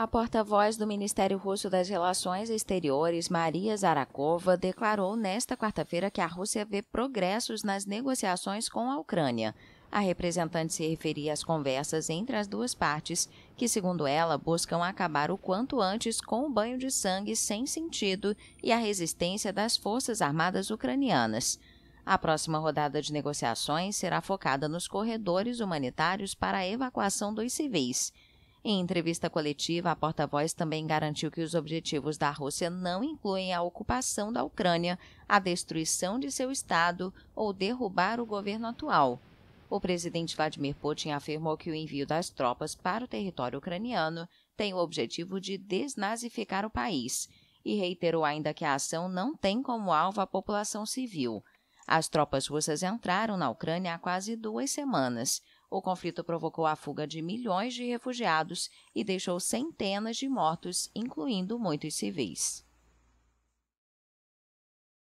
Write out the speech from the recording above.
A porta-voz do Ministério Russo das Relações Exteriores, Maria Zarakova, declarou nesta quarta-feira que a Rússia vê progressos nas negociações com a Ucrânia. A representante se referia às conversas entre as duas partes, que, segundo ela, buscam acabar o quanto antes com o banho de sangue sem sentido e a resistência das Forças Armadas ucranianas. A próxima rodada de negociações será focada nos corredores humanitários para a evacuação dos civis. Em entrevista coletiva, a porta-voz também garantiu que os objetivos da Rússia não incluem a ocupação da Ucrânia, a destruição de seu Estado ou derrubar o governo atual. O presidente Vladimir Putin afirmou que o envio das tropas para o território ucraniano tem o objetivo de desnazificar o país e reiterou ainda que a ação não tem como alvo a população civil. As tropas russas entraram na Ucrânia há quase duas semanas. O conflito provocou a fuga de milhões de refugiados e deixou centenas de mortos, incluindo muitos civis.